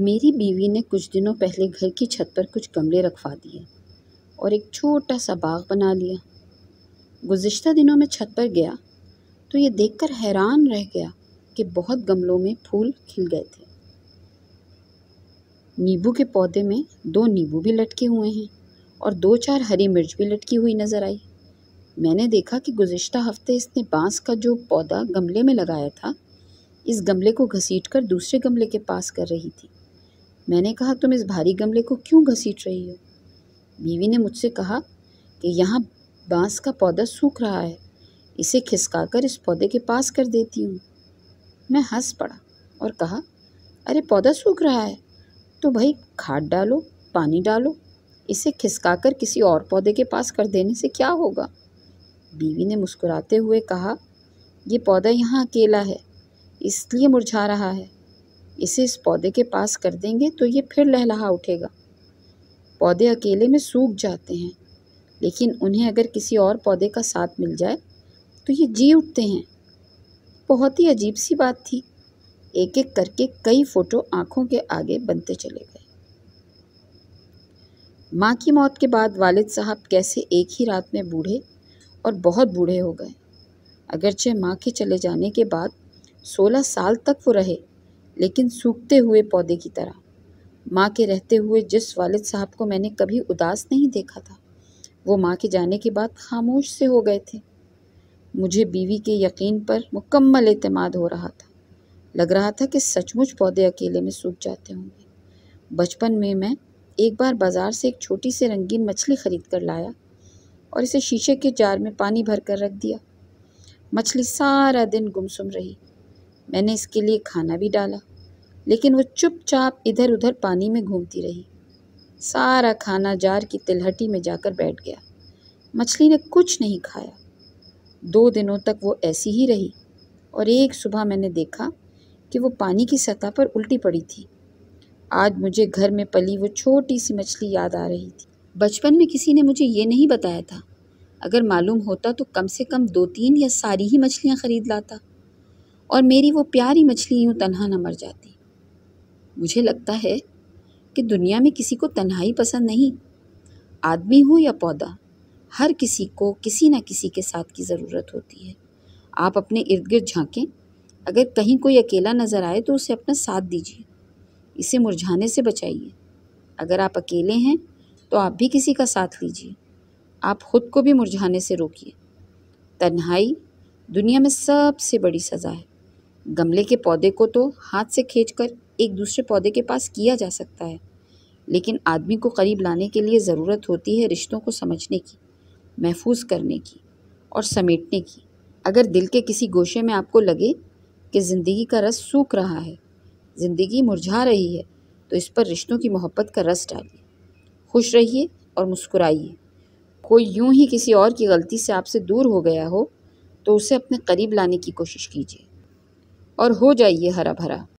मेरी बीवी ने कुछ दिनों पहले घर की छत पर कुछ गमले रखवा दिए और एक छोटा सा बाग बना लिया गुज्त दिनों में छत पर गया तो ये देखकर हैरान रह गया कि बहुत गमलों में फूल खिल गए थे नींबू के पौधे में दो नींबू भी लटके हुए हैं और दो चार हरी मिर्च भी लटकी हुई नज़र आई मैंने देखा कि गुज्त हफ्ते इसने बांस का जो पौधा गमले में लगाया था इस गमले को घसीट कर दूसरे गमले के पास कर रही थी मैंने कहा तुम इस भारी गमले को क्यों घसीट रही हो बीवी ने मुझसे कहा कि यहाँ बांस का पौधा सूख रहा है इसे खिसकाकर इस पौधे के पास कर देती हूँ मैं हंस पड़ा और कहा अरे पौधा सूख रहा है तो भाई खाद डालो पानी डालो इसे खिसकाकर किसी और पौधे के पास कर देने से क्या होगा बीवी ने मुस्कुराते हुए कहा यह पौधा यहाँ अकेला है इसलिए मुरझा रहा है इसे इस पौधे के पास कर देंगे तो ये फिर लहलहा उठेगा पौधे अकेले में सूख जाते हैं लेकिन उन्हें अगर किसी और पौधे का साथ मिल जाए तो ये जी उठते हैं बहुत ही अजीब सी बात थी एक एक करके कई फ़ोटो आंखों के आगे बनते चले गए माँ की मौत के बाद वालिद साहब कैसे एक ही रात में बूढ़े और बहुत बूढ़े हो गए अगरचे माँ के चले जाने के बाद सोलह साल तक वो रहे लेकिन सूखते हुए पौधे की तरह माँ के रहते हुए जिस वालिद साहब को मैंने कभी उदास नहीं देखा था वो माँ के जाने के बाद खामोश से हो गए थे मुझे बीवी के यकीन पर मुकम्मल अतमाद हो रहा था लग रहा था कि सचमुच पौधे अकेले में सूख जाते होंगे बचपन में मैं एक बार बाज़ार से एक छोटी सी रंगीन मछली खरीद कर लाया और इसे शीशे के जार में पानी भर कर रख दिया मछली सारा दिन गुमसुम रही मैंने इसके लिए खाना भी डाला लेकिन वो चुपचाप इधर उधर पानी में घूमती रही सारा खाना जार की तिलहटी में जाकर बैठ गया मछली ने कुछ नहीं खाया दो दिनों तक वो ऐसी ही रही और एक सुबह मैंने देखा कि वो पानी की सतह पर उल्टी पड़ी थी आज मुझे घर में पली वो छोटी सी मछली याद आ रही थी बचपन में किसी ने मुझे ये नहीं बताया था अगर मालूम होता तो कम से कम दो तीन या सारी ही मछलियाँ ख़रीद लाता और मेरी वो प्यारी मछली यूँ तनहा न मर जाती मुझे लगता है कि दुनिया में किसी को तन्हाई पसंद नहीं आदमी हो या पौधा हर किसी को किसी न किसी के साथ की ज़रूरत होती है आप अपने इर्द गिर्द झांकें अगर कहीं कोई अकेला नज़र आए तो उसे अपना साथ दीजिए इसे मुरझाने से बचाइए अगर आप अकेले हैं तो आप भी किसी का साथ लीजिए आप खुद को भी मुरझाने से रोकिए तन्हाई दुनिया में सबसे बड़ी सज़ा है गमले के पौधे को तो हाथ से खींच कर एक दूसरे पौधे के पास किया जा सकता है लेकिन आदमी को करीब लाने के लिए ज़रूरत होती है रिश्तों को समझने की महफूज करने की और समेटने की अगर दिल के किसी गोशे में आपको लगे कि ज़िंदगी का रस सूख रहा है ज़िंदगी मुरझा रही है तो इस पर रिश्तों की मोहब्बत का रस डालिए खुश रहिए और मुस्कुराइए कोई यूं ही किसी और की गलती से आपसे दूर हो गया हो तो उसे अपने करीब लाने की कोशिश कीजिए और हो जाइए हरा भरा